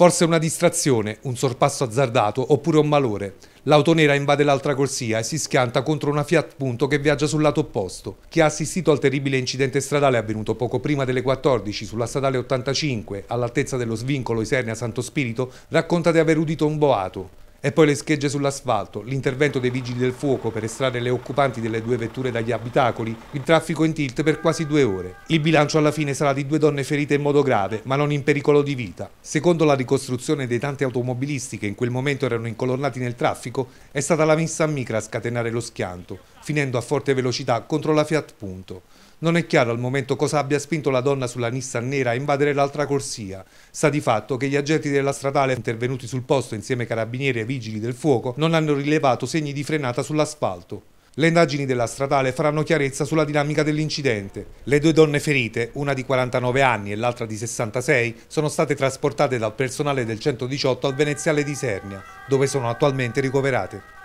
Forse una distrazione, un sorpasso azzardato oppure un malore. L'auto nera invade l'altra corsia e si schianta contro una Fiat Punto che viaggia sul lato opposto. Chi ha assistito al terribile incidente stradale avvenuto poco prima delle 14 sulla statale 85 all'altezza dello svincolo Isernia Santo Spirito racconta di aver udito un boato. E poi le schegge sull'asfalto, l'intervento dei vigili del fuoco per estrarre le occupanti delle due vetture dagli abitacoli, il traffico in tilt per quasi due ore. Il bilancio alla fine sarà di due donne ferite in modo grave, ma non in pericolo di vita. Secondo la ricostruzione dei tanti automobilisti che in quel momento erano incolonnati nel traffico, è stata la messa a micra a scatenare lo schianto, finendo a forte velocità contro la Fiat Punto. Non è chiaro al momento cosa abbia spinto la donna sulla Nissan nera a invadere l'altra corsia. Sta di fatto che gli agenti della stradale intervenuti sul posto insieme ai carabinieri e vigili del fuoco non hanno rilevato segni di frenata sull'asfalto. Le indagini della stradale faranno chiarezza sulla dinamica dell'incidente. Le due donne ferite, una di 49 anni e l'altra di 66, sono state trasportate dal personale del 118 al Veneziale di Sernia, dove sono attualmente ricoverate.